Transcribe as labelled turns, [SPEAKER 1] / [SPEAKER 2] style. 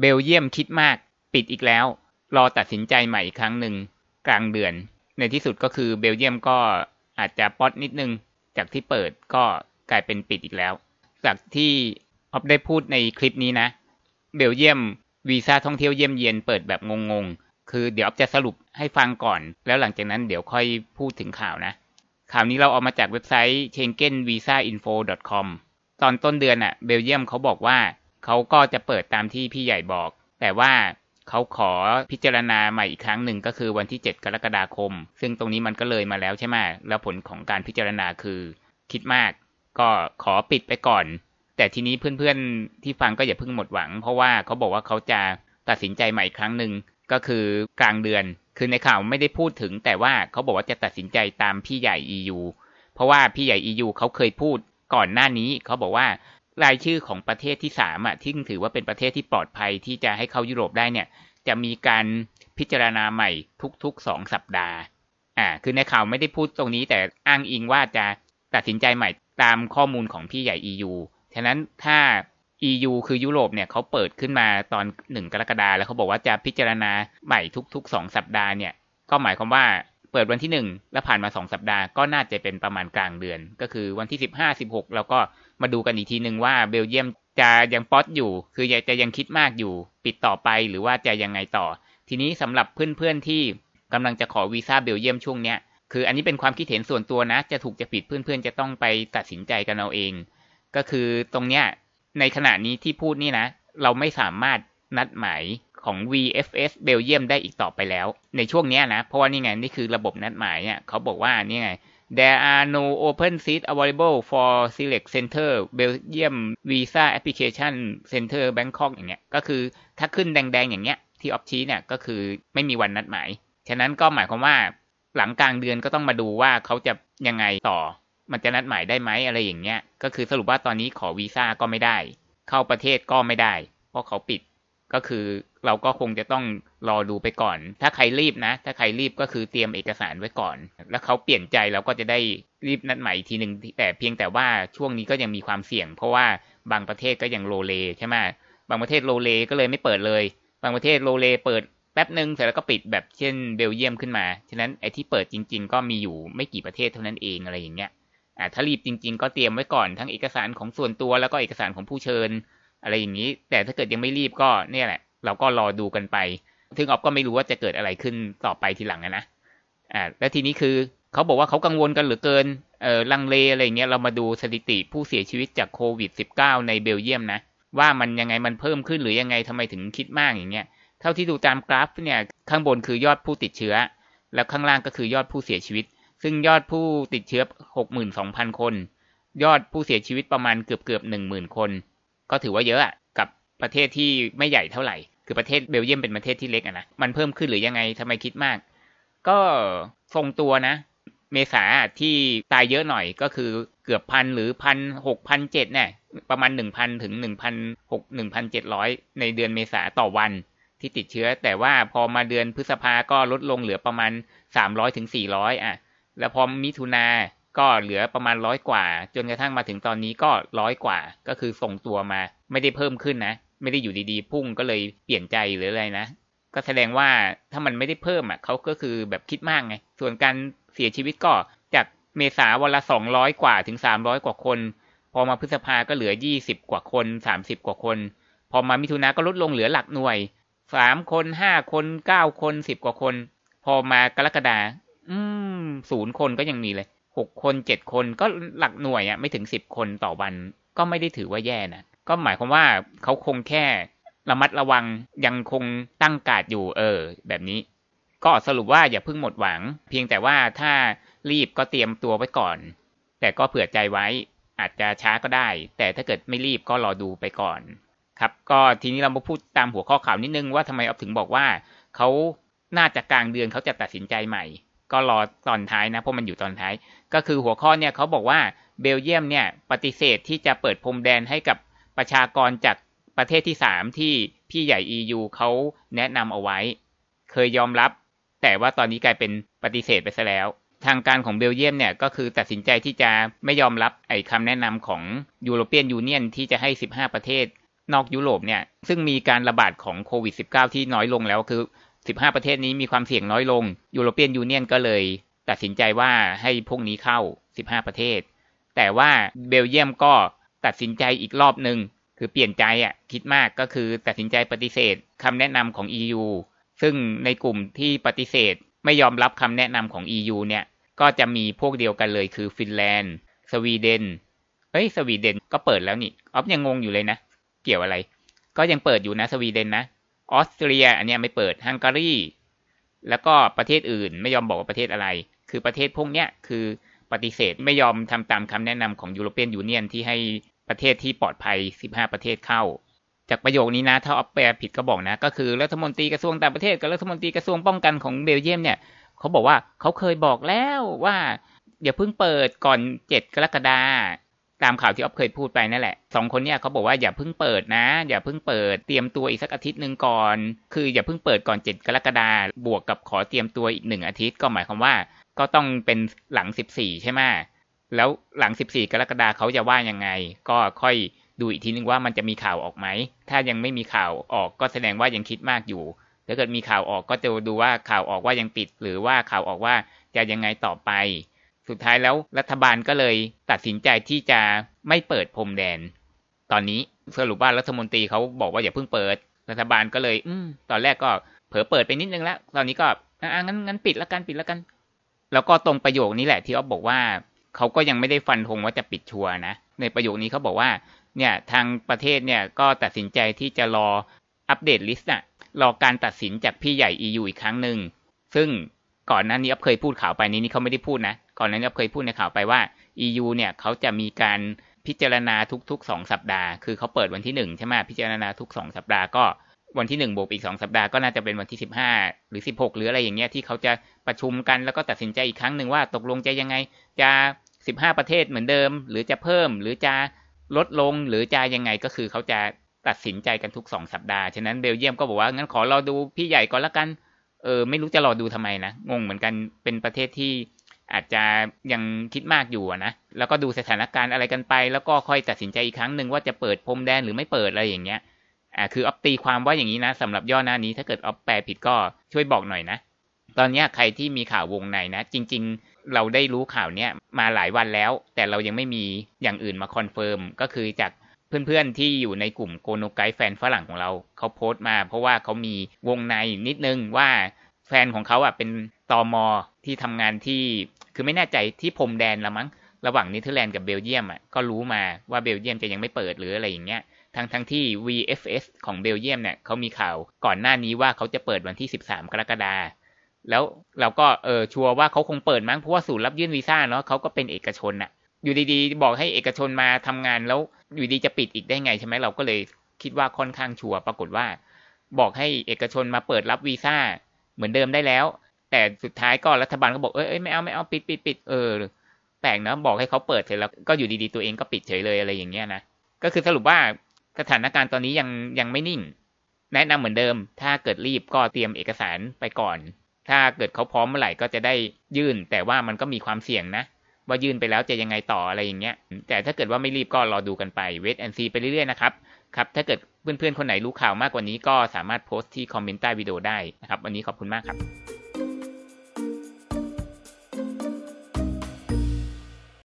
[SPEAKER 1] เบลเยียมคิดมากปิดอีกแล้ว รอตัดสินใจใหม่อีกครั้งหนึ่งกลางเดือน ในที่สุดก็คือเบลเยียมก็อาจจะป๊อตนิดนึงจากที่เปิดก็กลายเป็นปิดอีกแล้ว จากที่อ๊อฟได้พูดในคลิปนี้นะเบลเยียมวีซ่าท่องเที่ยวเยี่ยมเยียนเปิดแบบงงๆ คือ เดี๋ยวอ๊อฟจะสรุปให้ฟังก่อน แล้วหลังจากนั้นเดี๋ยวค่อยพูดถึงข่าวนะข่าวนี้เราเอามาจากเว็บไซต์ c h e n g e n v i s a i n f o c o m ตอนต้นเดือนอะ่ะเบลเยียมเขาบอกว่าเขาก็จะเปิดตามที่พี่ใหญ่บอก แต่ว่า เขาขอพิจารณาใหม่อีกครั้งหนึ่งก็คือวันที่ 7 กรกฎาคม ซึ่งตรงนี้มันก็เลยมาแล้วใช่ไหมแล้วผลของการพิจารณาคือคิดมาก ก็ขอปิดไปก่อน แต่ทีนี้เพื่อนๆ ที่ฟังก็อย่าเพิ่งหมดหวัง เพราะว่าเขาบอกว่าเขาจะ ตัดสินใจใหม่อีกครั้งหนึ่งก็คือกลางเดือน คือในข่าวไม่ได้พูดถึง แต่ว่าเขาบอกว่าจะตัดสินใจตามพี่ใหญ่ EU เพราะว่าพี่ใหญ่ EU เขาเคยพูดก่อนหน้านี้ เขาบอกว่ารายชื่อของประเทศที่สามอ่ะที่ถือว่าเป็นประเทศที่ปลอดภัยที่จะให้เข้ายุโรปได้เนี่ย จะมีการพิจารณาใหม่ทุกๆสองสัปดาห์อ่าคือในข่าวไม่ได้พูดตรงนี้แต่อ้างอิงว่าจะตัดสินใจใหม่ตามข้อมูลของพี่ใหญ่ EU ฉะนั้นถ้า EU คือยุโรปเนี่ยเขาเปิดขึ้นมาตอนหนึ่งกรกฎาแล้วเขาบอกว่าจะพิจารณาใหม่ทุกๆสองสัปดาห์เนี่ย ก็หมายความว่าเปิดวันที่หนึ่งแล้วผ่านมาสองสัปดาห์ ก็น่าจะเป็นประมาณกลางเดือน ก็คือวันที่สิบห้าสิบหกแล้วก็มาดูกันอีกทีหนึ่งว่าเบลเยียมจะยังป๊อตอยู่ คือจะยังคิดมากอยู่ ปิดต่อไปหรือว่าจะยังไงต่อ ทีนี้สำหรับเพื่อนๆที่กำลังจะขอวีซ่าเบลเยียมช่วงเนี้ยคืออันนี้เป็นความคิดเห็นส่วนตัวนะ จะถูกจะผิดเพื่อนๆจะต้องไปตัดสินใจกันเอาเอง ก็คือตรงเนี้ยในขณะนี้ที่พูดนี่นะ เราไม่สามารถนัดหมายของ VFS เบลเยียมได้อีกต่อไปแล้ว ในช่วงนี้นะเพราะว่านี่ไงนี่คือระบบนัดหมายเนี่ยเขาบอกว่านี่ไง There are no open seats available for select center Belgium visa application center Bangkok อย่างเงี้ย ก็คือ ถ้าขึ้นแดงๆอย่างเงี้ยที่ออฟชีเนี่ยก็คือไม่มีวันนัดหมาย ฉะนั้นก็หมายความว่าหลังกลางเดือนก็ต้องมาดูว่าเขาจะยังไงต่อ มันจะนัดหมายได้ไหมอะไรอย่างเงี้ย ก็คือสรุปว่าตอนนี้ขอวีซ่าก็ไม่ได้ เข้าประเทศก็ไม่ได้ เพราะเขาปิดก็คือเราก็คงจะต้องรอดูไปก่อน ถ้าใครรีบนะ ถ้าใครรีบก็คือเตรียมเอกสารไว้ก่อน แล้วเขาเปลี่ยนใจเราก็จะได้รีบนัดใหม่ทีหนึ่งแต่เพียงแต่ว่าช่วงนี้ก็ยังมีความเสี่ยงเพราะว่าบางประเทศก็ยังโลเลใช่ไหมบางประเทศโลเล ก็เลยไม่เปิดเลย บางประเทศโลเลเปิดแป๊บหนึ่งเสร็จแล้วก็ปิดแบบเช่นเบลเยียมขึ้นมา ฉะนั้นไอ้ที่เปิดจริง ๆ ก็มีอยู่ไม่กี่ประเทศเท่านั้นเองอะไรอย่างเงี้ย อ่าถ้ารีบจริงๆ ก็เตรียมไว้ก่อนทั้งเอกสารของส่วนตัว แล้วก็เอกสารของผู้เชิญอะไรอย่างนี้ แต่ถ้าเกิดยังไม่รีบก็เนี่ยแหละ เราก็รอดูกันไป ถึงออฟก็ไม่รู้ว่าจะเกิดอะไรขึ้นต่อไปทีหลังนะอ่าและทีนี้คือเขาบอกว่าเขากังวลกันเหลือเกินเออลังเลอะไรเงี้ย เรามาดูสถิติผู้เสียชีวิตจากโควิด -19 ในเบลเยียมนะ ว่ามันยังไงมันเพิ่มขึ้นหรือยังไงทำไมถึงคิดมากอย่างเงี้ยเท่าที่ดูตามกราฟเนี่ย ข้างบนคือยอดผู้ติดเชื้อ แล้วข้างล่างก็คือยอดผู้เสียชีวิต ซึ่งยอดผู้ติดเชื้อ62,000คน ยอดผู้เสียชีวิตประมาณเกือบเกือบ10,000คนก็ถือว่าเยอะอะกับประเทศที่ไม่ใหญ่เท่าไหร่ คือประเทศเบลเยียมเป็นประเทศที่เล็กอะนะมันเพิ่มขึ้นหรือยังไงทำไมคิดมาก ก็ทรงตัวนะ เมษาที่ตายเยอะหน่อยก็คือเกือบพันหรือพันหกพันเจ็ดเนี่ย ประมาณหนึ่งพันถึงหนึ่งพันหกหนึ่งพันเจ็ดร้อยในเดือนเมษาต่อวันที่ติดเชื้อ แต่ว่าพอมาเดือนพฤษภาก็ลดลงเหลือประมาณสามร้อยถึงสี่ร้อยอ่ะ แล้วพอมิถุนาก็เหลือประมาณร้อยกว่า จนกระทั่งมาถึงตอนนี้ก็ร้อยกว่าก็คือส่งตัวมาไม่ได้เพิ่มขึ้นนะ ไม่ได้อยู่ดีๆ พุ่งก็เลยเปลี่ยนใจหรืออะไรนะ ก็แสดงว่าถ้ามันไม่ได้เพิ่มอ่ะเขาก็คือแบบคิดมากไงส่วนการเสียชีวิตก็จากเมษาวันละสองร้อยกว่าถึงสามร้อยกว่าคน พอมาพฤษภาก็เหลือยี่สิบกว่าคนสามสิบกว่าคน พอมามิถุนาก็ลดลงเหลือหลักหน่วยสามคนห้าคนเก้าคนสิบกว่าคน พอมากรกฎาอืมศูนย์คนก็ยังมีเลยกคนเจ็ดคน ก็หลักหน่วยอ่ะไม่ถึงสิบคน ต่อวันก็ไม่ได้ถือว่าแย่นะ ก็หมายความว่าเขาคงแค่ระมัดระวัง ยังคงตั้งกาดอยู่ เออ แบบนี้ ก็สรุปว่าอย่าเพิ่งหมดหวัง เพียงแต่ว่าถ้ารีบก็เตรียมตัวไว้ก่อน แต่ก็เผื่อใจไว้ อาจจะช้าก็ได้ แต่ถ้าเกิดไม่รีบก็รอดูไปก่อน ครับ ก็ทีนี้เรามาพูดตามหัวข้อข่าวนิดนึงว่าทำไมออบถึงบอกว่า เขาน่าจะกลางเดือนเขาจะตัดสินใจใหม่ก็รอตอนท้ายนะเพราะมันอยู่ตอนท้าย ก็คือหัวข้อเนี่ยเขาบอกว่าเบลเยียมเนี่ยปฏิเสธที่จะเปิดพรมแดนให้กับประชากรจากประเทศที่สามที่พี่ใหญ่ EU เขาแนะนำเอาไว้ เคยยอมรับ แต่ว่าตอนนี้กลายเป็นปฏิเสธไปซะแล้ว ทางการของเบลเยียมเนี่ยก็คือตัดสินใจที่จะไม่ยอมรับไอ้คำแนะนำของยูโรเปียนยูเนียนที่จะให้ 15 ประเทศนอกยุโรปเนี่ยซึ่งมีการระบาดของโควิด -19 ที่น้อยลงแล้วคือ15 ประเทศนี้มีความเสี่ยงน้อยลงยูโรเปียนยูเนียนก็เลยตัดสินใจว่าให้พวกนี้เข้า 15 ประเทศ แต่ว่าเบลเยียมก็ตัดสินใจอีกรอบหนึ่งคือเปลี่ยนใจอ่ะ คิดมากก็คือตัดสินใจปฏิเสธคำแนะนำของ EU ซึ่งในกลุ่มที่ปฏิเสธไม่ยอมรับคำแนะนำของ EU เนี่ยก็จะมีพวกเดียวกันเลย คือฟินแลนด์ สวีเดนเอ้ยสวีเดนก็เปิดแล้วนี่ออฟยังงงอยู่เลยนะ เกี่ยวอะไร ก็ยังเปิดอยู่นะสวีเดนนะออสเตรีย อันนี้ไม่เปิดฮังการีแล้วก็ประเทศอื่นไม่ยอมบอกว่าประเทศอะไร คือประเทศพวกเนี้ยคือปฏิเสธไม่ยอมทำตามคำแนะนำของยูโรเปียนยูเนียนที่ให้ประเทศที่ปลอดภัย 15 ประเทศเข้า จากประโยคนี้นะ ถ้าออาแปลผิดก็บอกนะ ก็คือรัฐมนตรีกระทรวงต่างประเทศกับรัฐมนตรีกระทรวงป้องกันของเบลเยียมเนี่ย เขาบอกว่าเขาเคยบอกแล้วว่าอย่าเพิ่งเปิดก่อน 7 กรกฎาตามข่าวที่อ๊อฟเคยพูดไปนั่นแหละสองคนเนี่ยเขาบอกว่าอย่าเพิ่งเปิดนะ อย่าเพิ่งเปิดเตรียมตัวอีกสักอาทิตย์หนึ่งก่อนคือ อย่าเพิ่งเปิดก่อน7กรกฎาบวกกับขอเตรียมตัวอีกหนึ่งอาทิตย์ ก็หมายความว่าก็ต้องเป็นหลัง14ใช่ไหมแล้วหลัง14 กรกฎาเขาจะว่ายังไง ก็ค่อยดูอีกทีนึงว่ามันจะมีข่าวออกไหมถ้ายังไม่มีข่าวออกก็แสดงว่ายังคิดมากอยู่ถ้าเกิดมีข่าวออกก็จะดูว่าข่าวออกว่ายังปิด หรือว่าข่าวออกว่าจะยังไงต่อไปสุดท้ายแล้วรัฐบาลก็เลยตัดสินใจที่จะไม่เปิดพรมแดน ตอนนี้สรุปว่ารัฐมนตรีเขาบอกว่าอย่าเพิ่งเปิด รัฐบาลก็เลย อืมตอนแรกก็ เผลอเปิดไปนิดนึงแล้ว ตอนนี้ก็อ่างั้นงั้นปิดละกันปิดละกัน แล้วก็ตรงประโยคนี้แหละ ที่อ๊อฟบอกว่าเขาก็ยังไม่ได้ฟันธงว่าจะปิดชัวนะ ในประโยคนี้เขาบอกว่า เนี่ยทางประเทศเนี่ยก็ตัดสินใจที่จะรออัปเดตลิสต์อะรอการตัดสินจากพี่ใหญ่ EU อีกครั้งหนึ่ง ซึ่งก่อนหน้านี้อัพเคยพูดข่าวไปนี้นี่เขาไม่ได้พูดนะ่อนนั้นก็เคยพูดในข่าวไปว่า EU เนี่ยเขาจะมีการพิจารณาทุก ๆ 2 สัปดาห์ คือเขาเปิดวันที่1ใช่ไหมพิจารณาทุก2สัปดาห์ ก็วันที่ 1บวกอีก 2 สัปดาห์ก็น่าจะเป็นวันที่ 15 หรือ 16 หรืออะไรอย่างเงี้ยที่เขาจะประชุมกันแล้วก็ตัดสินใจอีกครั้งหนึ่งว่าตกลงจะยังไง จะ 15 ประเทศเหมือนเดิมหรือจะเพิ่มหรือจะลดลงหรือจะยังไงก็คือเขาจะตัดสินใจกันทุก2สัปดาห์ฉะนั้นเบลเยียมก็บอกว่างั้นขอรอดูพี่ใหญ่ก่อนละกันเออไม่รู้จะรอดูทำไมนะงงเหมือนกันเป็นประเทศที่อาจจะยังคิดมากอยู่นะ แล้วก็ดูสถานการณ์อะไรกันไป แล้วก็ค่อยตัดสินใจอีกครั้งหนึ่งว่าจะเปิดพรมแดนหรือไม่เปิดอะไรอย่างเงี้ย อ่า คือออฟตีความว่าอย่างนี้นะ สำหรับย่อหน้านี้ ถ้าเกิดออฟแปลผิดก็ช่วยบอกหน่อยนะ ตอนนี้ใครที่มีข่าววงในนะ จริงๆ เราได้รู้ข่าวเนี้ย มาหลายวันแล้ว แต่เรายังไม่มีอย่างอื่นมาคอนเฟิร์มก็คือจากเพื่อนๆที่อยู่ในกลุ่มโกโนไกแฟนฝรั่งของเราเขาโพสต์มา เพราะว่าเขามีวงในนิดนึงว่าแฟนของเขาอ่ะเป็นตอมอที่ทำงานที่คือไม่แน่ใจที่พรมแดนละมั้งระหว่างเนเธอร์แลนด์กับเบลเยียมอ่ะ ก็รู้มาว่าเบลเยียมจะยังไม่เปิดหรืออะไรอย่างเงี้ยทั้งทั้งที่ VFS ของเบลเยียมเนี่ยเขามีข่าว ก่อนหน้านี้ว่าเขาจะเปิดวันที่ 13 กรกฎาแล้วเราก็เออชัวร์ว่าเขาคงเปิดมั้งเพราะว่าศูนย์รับยื่นวีซ่าเนาะเขาก็เป็นเอกชนอะอยู่ดีๆ บอกให้เอกชนมาทำงานแล้วอยู่ดีจะปิดอีกได้ไงใช่ไหมเราก็เลยคิดว่าค่อนข้างชัวร์ปรากฏว่า บอกให้เอกชนมาเปิดรับวีซ่าเหมือนเดิมได้แล้วแต่สุดท้ายก็รัฐบาลก็บอก เอ้ยไม่เอาไม่เอาปิดปิดปิดเออแปลกนะบอกให้เขาเปิดเสร็จแล้วก็อยู่ดีๆตัวเองก็ปิดเฉยเลยอะไรอย่างเงี้ยนะ ก็คือสรุปว่าสถานการณ์ตอนนี้ยังยังไม่นิ่ง แนะนำเหมือนเดิม ถ้าเกิดรีบก็เตรียมเอกสารไปก่อน ถ้าเกิดเขาพร้อมเมื่อไหร่ก็จะได้ยื่น แต่ว่ามันก็มีความเสี่ยงนะ ว่ายื่นไปแล้วจะยังไงต่ออะไรอย่างเงี้ยแต่ถ้าเกิดว่าไม่รีบก็รอดูกันไปเวทแอนซีไปเรื่อยๆนะครับครับถ้าเกิดเพื่อนๆคนไหนรู้ข่าวมากกว่านี้ ก็สามารถโพสต์ที่คอมเมนต์ใต้วิดีโอได้นะครับวันนี้ขอบคุณมากครับ